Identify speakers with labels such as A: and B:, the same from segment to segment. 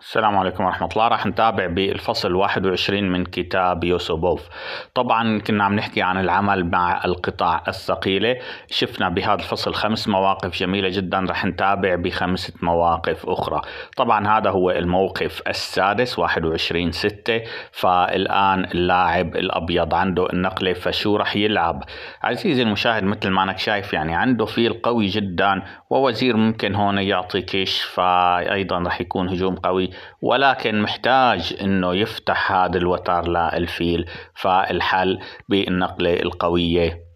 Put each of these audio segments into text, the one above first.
A: السلام عليكم ورحمة الله راح نتابع بالفصل 21 من كتاب يوسوبوف طبعا كنا عم نحكي عن العمل مع القطع الثقيلة شفنا بهذا الفصل خمس مواقف جميلة جدا راح نتابع بخمسة مواقف أخرى طبعا هذا هو الموقف السادس 21 6 فالآن اللاعب الأبيض عنده النقلة فشو راح يلعب عزيزي المشاهد مثل ما أنك شايف يعني عنده فيل قوي جدا ووزير ممكن هون يعطي كش فأيضا راح يكون هجوم قوي ولكن محتاج انه يفتح هذا الوتر للفيل فالحل بالنقله القويه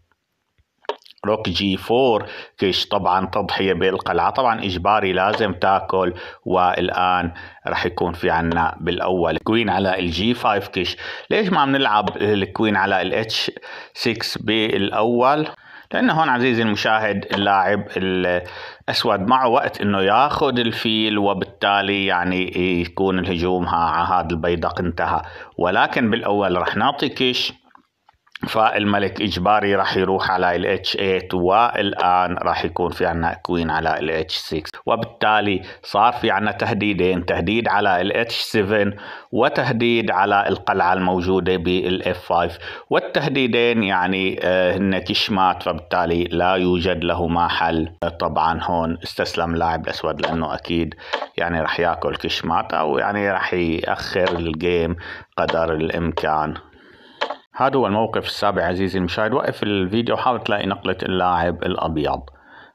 A: روك جي 4 كش طبعا تضحية بالقلعة طبعا إجباري لازم تاكل والآن رح يكون في عنا بالأول كوين على الجي 5 كش ليش ما بنلعب الكوين على الاتش 6 بالأول لان هون عزيزي المشاهد اللاعب الأسود معه وقت أنه ياخذ الفيل وبالتالي يعني يكون الهجوم ها على هذا البيدق انتهى ولكن بالأول رح نعطي كيش فالملك اجباري راح يروح على ال H8 والان راح يكون في عندنا كوين على ال H6 وبالتالي صار في عندنا تهديدين تهديد على ال H7 وتهديد على القلعه الموجوده بال F5 والتهديدين يعني آه، هن كشمات فبالتالي لا يوجد لهما حل طبعا هون استسلم لاعب الاسود لانه اكيد يعني راح ياكل كشمات او يعني راح ياخر الجيم قدر الامكان هذا هو الموقف السابع عزيزي المشاهد وقف الفيديو وحاول تلاقي نقلة اللاعب الأبيض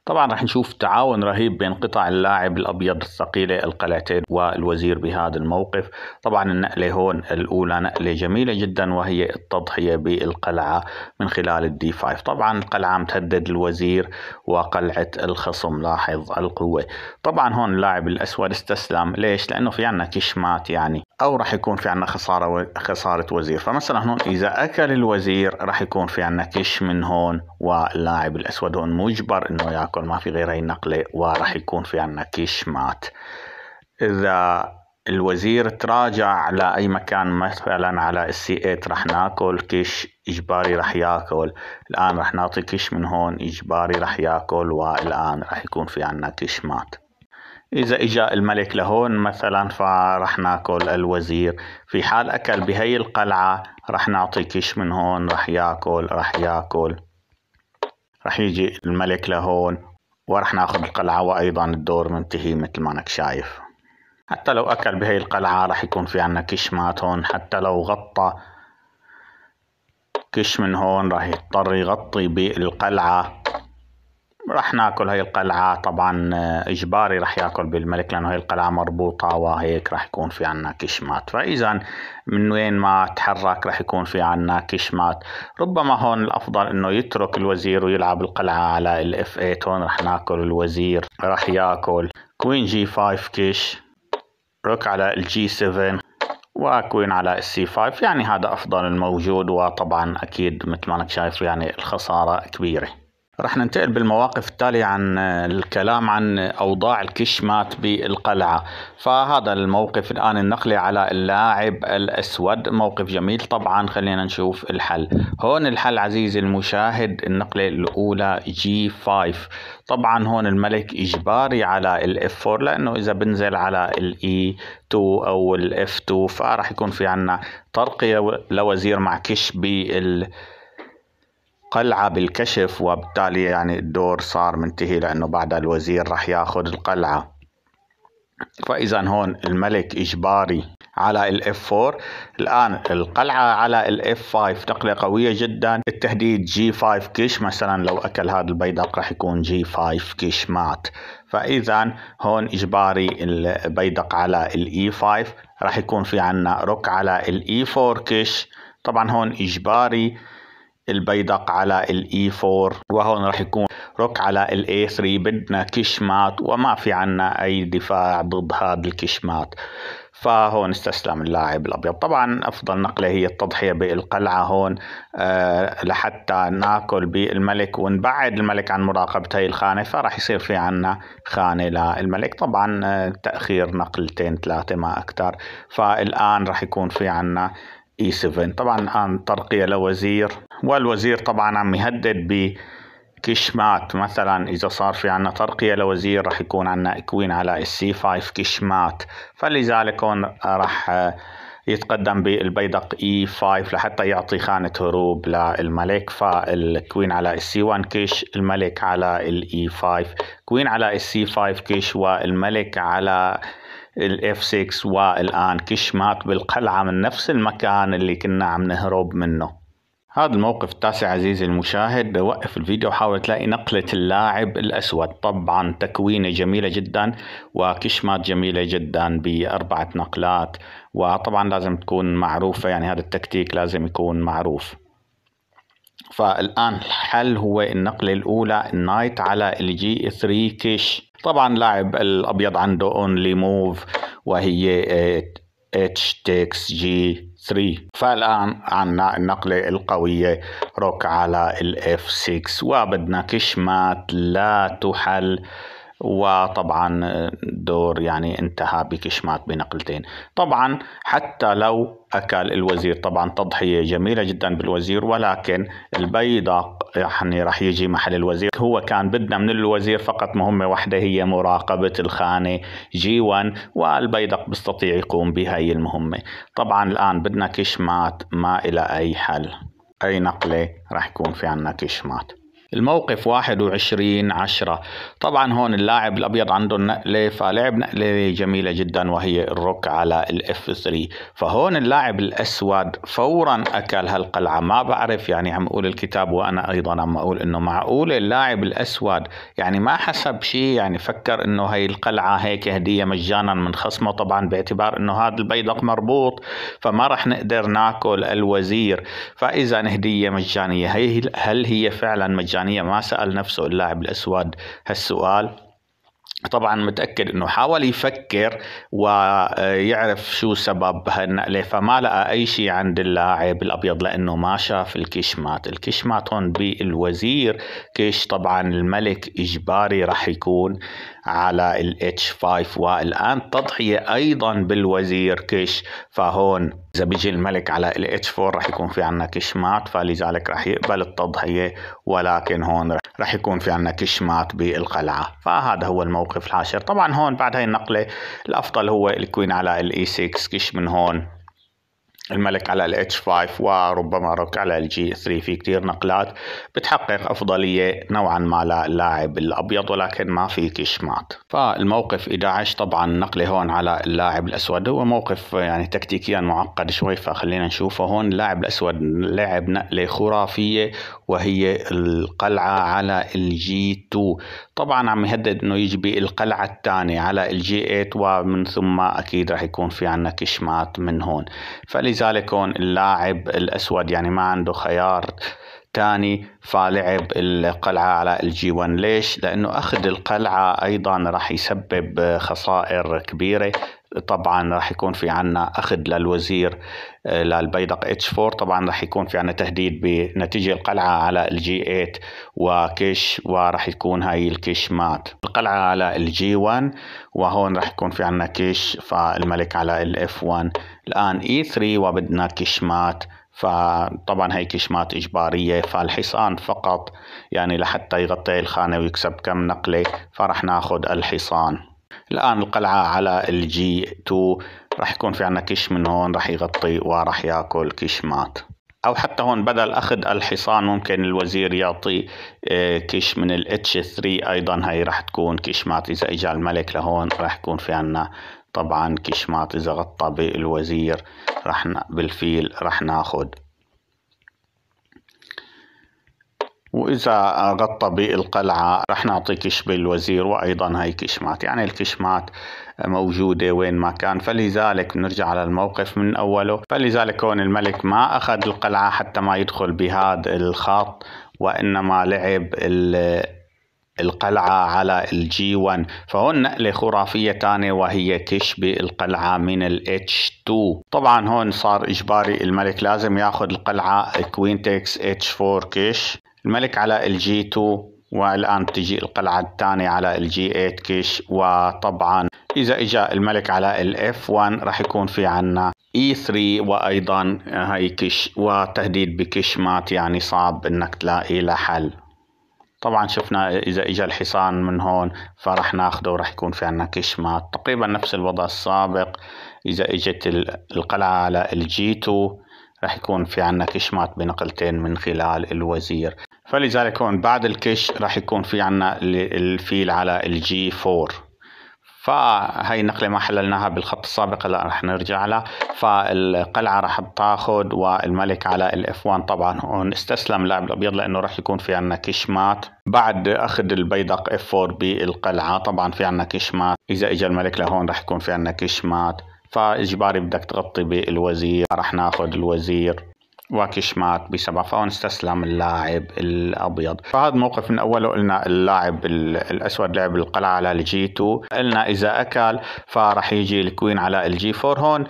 A: طبعا رح نشوف تعاون رهيب بين قطع اللاعب الابيض الثقيله القلعتين والوزير بهذا الموقف طبعا النقله هون الاولى نقله جميله جدا وهي التضحيه بالقلعه من خلال الدي 5 طبعا القلعه متهدد الوزير وقلعه الخصم لاحظ القوه طبعا هون اللاعب الاسود استسلم ليش لانه في عندنا كشمات يعني او راح يكون في عندنا خساره و... خساره وزير فمثلا هون اذا اكل الوزير راح يكون في عندنا كش من هون واللاعب الاسود هون مجبر انه ياكل يكون ما في غير أي نقلة وراح يكون في عنا مات إذا الوزير تراجع على أي مكان مثلا على السي ايت راح ناكل كش إجباري راح ياكل الآن راح نعطي كش من هون إجباري راح ياكل والآن راح يكون في عنا مات إذا إجا الملك لهون مثلا فرح ناكل الوزير في حال أكل بهي القلعة رح نعطي كش من هون رح ياكل رح ياكل رح يجي الملك لهون ورح ناخذ القلعة وأيضا الدور منتهي مثل ما انك شايف حتى لو أكل بهي القلعة رح يكون في عنا كش مات هون حتى لو غطى كش من هون رح يضطر يغطي بالقلعة راح ناكل هاي القلعة طبعا آه، إجباري راح ياكل بالملك لأنه هاي القلعة مربوطة وهيك راح يكون في عنا كشمات فإذا من وين ما تحرك راح يكون في عنا كشمات ربما هون الأفضل أنه يترك الوزير ويلعب القلعة على الاف 8 هون راح ناكل الوزير راح ياكل كوين جي 5 كش روك على الجي 7 وكوين على السي 5 يعني هذا أفضل الموجود وطبعا أكيد مثل ما أنك شايف يعني الخسارة كبيرة رح ننتقل بالمواقف التالية عن آه، الكلام عن أوضاع الكشمات بالقلعة فهذا الموقف الآن النقلي على اللاعب الأسود موقف جميل طبعا خلينا نشوف الحل هون الحل عزيزي المشاهد النقلة الأولى جي 5 طبعا هون الملك إجباري على الاف 4 لأنه إذا بنزل على الاي 2 e أو الاف 2 فراح يكون في عنا ترقية لوزير مع كش بال قلعة بالكشف وبالتالي يعني الدور صار منتهي لأنه بعد الوزير رح ياخذ القلعة فإذا هون الملك إجباري على الاف 4 الآن القلعة على الاف 5 نقلة قوية جدا التهديد جي 5 كيش مثلا لو أكل هذا البيدق رح يكون جي 5 كيش مات فإذا هون إجباري البيدق على الاي 5 e رح يكون في عنا روك على الاي 4 e كيش طبعا هون إجباري البيدق على الاي 4 e وهون راح يكون روك على الاي 3 بدنا كشمات وما في عنا اي دفاع ضد هذا الكشمات فهون استسلم اللاعب الابيض طبعا افضل نقله هي التضحيه بالقلعه هون أه لحتى ناكل بالملك ونبعد الملك عن مراقبه هي الخانه فراح يصير في عنا خانه للملك طبعا أه تاخير نقلتين ثلاثه ما اكثر فالان راح يكون في عنا اي e 7 طبعا الان ترقيه لوزير والوزير طبعا عم يهدد بكشمات مثلا إذا صار في عنا ترقية لوزير رح يكون عنا إكوين على السي 5 كشمات فلذلك هون رح آه، يتقدم بالبيدق اي 5 لحتى يعطي خانة هروب للملك فالكوين على السي 1 كش الملك على الاي 5 كوين على السي 5 كش والملك على الاف 6 والان كش مات بالقلعة من نفس المكان اللي كنا عم نهرب منه هذا الموقف التاسع عزيزي المشاهد وقف الفيديو وحاول تلاقي نقلة اللاعب الأسود طبعا تكوينة جميلة جدا وكشمات جميلة جدا بأربعة نقلات وطبعا لازم تكون معروفة يعني هذا التكتيك لازم يكون معروف فالآن الحل هو النقلة الأولى النايت على الجي 3 كش طبعا لاعب الأبيض عنده اونلي موف وهي إيه، إيه، اتش تكس جي 3 فالآن عنا النقلة القوية روك على الاف 6 وبدنا كشمات لا تحل وطبعا دور يعني انتهى بكشمات بنقلتين طبعا حتى لو أكل الوزير طبعا تضحية جميلة جدا بالوزير ولكن البيضة يعني راح يجي محل الوزير هو كان بدنا من الوزير فقط مهمة واحدة هي مراقبة الخانة جي 1 والبيدق بيستطيع يقوم بهاي المهمة طبعا الآن بدنا كشمات ما إلى أي حل أي نقلة راح يكون في عنا كشمات الموقف 21 10 طبعا هون اللاعب الابيض عنده النقله فلعب نقله جميله جدا وهي الروك على الاف 3 فهون اللاعب الاسود فورا اكل هالقلعه ما بعرف يعني عم اقول الكتاب وانا ايضا عم اقول انه معقول اللاعب الاسود يعني ما حسب شيء يعني فكر انه هي القلعه هيك هديه مجانا من خصمه طبعا باعتبار انه هذا البيدق مربوط فما راح نقدر ناكل الوزير فاذا هديه مجانيه هي هل هي فعلا مجانيه الامريكانيه ما سال نفسه اللاعب الاسود هالسؤال طبعا متاكد انه حاول يفكر ويعرف شو سبب هالنقله فما لقى اي شيء عند اللاعب الابيض لانه ما شاف الكشمات، الكشمات هون بالوزير كش طبعا الملك اجباري رح يكون على ال H5 والآن تضحية أيضا بالوزير كش فهون إذا بيجي الملك على ال H4 رح يكون في عنا مات فلذلك رح يقبل التضحية ولكن هون رح يكون في عنا مات بالقلعة فهذا هو الموقف العاشر طبعا هون بعد هاي النقلة الأفضل هو الكوين على ال E6 كش من هون الملك على ال h 5 وربما روك على ال g 3 في كثير نقلات بتحقق افضليه نوعا ما للاعب الابيض ولكن ما في كشمات فالموقف 11 طبعا نقله هون على اللاعب الاسود هو موقف يعني تكتيكيا معقد شوي فخلينا نشوفه هون اللاعب الاسود لعب نقله خرافيه وهي القلعه على ال g 2 طبعا عم يهدد انه يجي القلعه الثانيه على ال g 8 ومن ثم اكيد راح يكون في عندنا كشمات من هون فلذا لذلك هون اللاعب الأسود يعني ما عنده خيار ثاني فلعب القلعة على الجي 1 ليش؟ لأنه أخذ القلعة أيضا راح يسبب خسائر كبيرة طبعا راح يكون في عنا أخذ للوزير آه، للبيدق اتش 4 طبعا راح يكون في عنا تهديد بنتيجة القلعة على الجي 8 وكش وراح يكون هاي الكش مات القلعة على الجي 1 وهون راح يكون في عنا كش فالملك على الاف 1 الآن اي e 3 وبدنا كش مات فطبعا هي كشمات إجبارية فالحصان فقط يعني لحتى يغطي الخانة ويكسب كم نقلة فرح ناخد الحصان الآن القلعة على الجي 2 راح يكون في عنا كش من هون راح يغطي وراح ياكل كش مات او حتى هون بدل اخذ الحصان ممكن الوزير يعطي آه، كش من الاتش 3 ايضا هاي راح تكون كش مات اذا اجى الملك لهون راح يكون في عنا طبعا كش مات اذا غطى بالوزير راح بالفيل راح ناخذ وإذا غطى بالقلعة رح نعطي كش الوزير وأيضا هي كشمات يعني الكشمات موجودة وين ما كان فلذلك نرجع على الموقف من أوله فلذلك كون الملك ما أخذ القلعة حتى ما يدخل بهذا الخط وإنما لعب القلعة على الجي 1 فهون نقلة خرافية تانية وهي كش القلعة من الاتش 2 طبعا هون صار إجباري الملك لازم ياخذ القلعة كوين تكس اتش 4 كش الملك على الجي 2 والآن بتجي القلعة الثانية على الجي 8 كيش وطبعا إذا اجى الملك على الإف 1 راح يكون في عنا اي e 3 وأيضا هاي كش وتهديد بكش مات يعني صعب إنك تلاقي له حل طبعا شفنا اذا اجى الحصان من هون فراح ناخده ورح يكون في عنا مات تقريبا نفس الوضع السابق اذا اجت القلعة على الجي 2 رح يكون في عنا كشمات بنقلتين من خلال الوزير فلذلك هون بعد الكش راح يكون في عنا الفيل على الجي 4 فهي نقلة ما حللناها بالخط السابق هلا رح نرجع لها فالقلعة رح تاخد والملك على الاف 1 طبعا هون استسلم اللاعب الابيض لانه رح يكون في عنا كش مات بعد اخذ البيدق اف 4 بالقلعة طبعا في عنا كش مات اذا اجى الملك لهون رح يكون في عنا كش مات فاجباري بدك تغطي بالوزير رح ناخذ الوزير واكش مات بسبب فهون استسلم اللاعب الابيض فهذا الموقف من اوله قلنا اللاعب الاسود لعب القلعه على الجي 2 قلنا اذا اكل فرح يجي الكوين على الجي 4 هون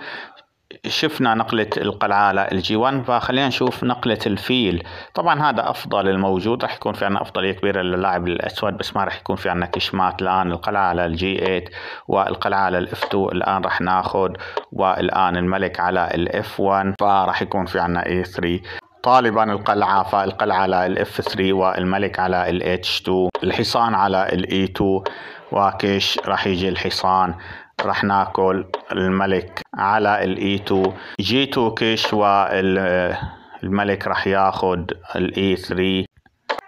A: شفنا نقلة القلعة للجي 1 فخلينا نشوف نقلة الفيل طبعا هذا أفضل الموجود راح يكون في عنا أفضلية كبيرة للاعب الأسود بس ما راح يكون في عنا كشمات الآن القلعة للجي 8 والقلعة على الاف 2 الآن راح ناخذ والآن الملك على الاف 1 فراح يكون في عنا اي 3 طالبا القلعة فالقلعة على الاف 3 والملك على الاتش 2 الحصان على الاي 2 e وكيش راح يجي الحصان رح ناكل الملك على الاي 2 جي 2 كيش والملك رح ياخد الاي 3 e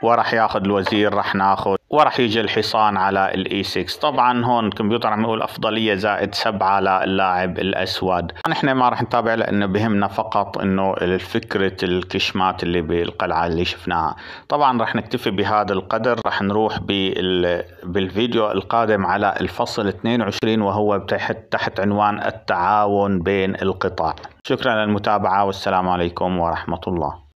A: وراح ياخذ الوزير راح ناخذ وراح يجي الحصان على الاي 6 e طبعا هون الكمبيوتر عم يقول افضليه زائد سبعه للاعب الاسود نحن ما راح نتابع لانه بهمنا فقط انه فكره الكشمات اللي بالقلعه اللي شفناها طبعا راح نكتفي بهذا القدر راح نروح بال... بالفيديو القادم على الفصل 22 وهو تحت تحت عنوان التعاون بين القطاع شكرا للمتابعه والسلام عليكم ورحمه الله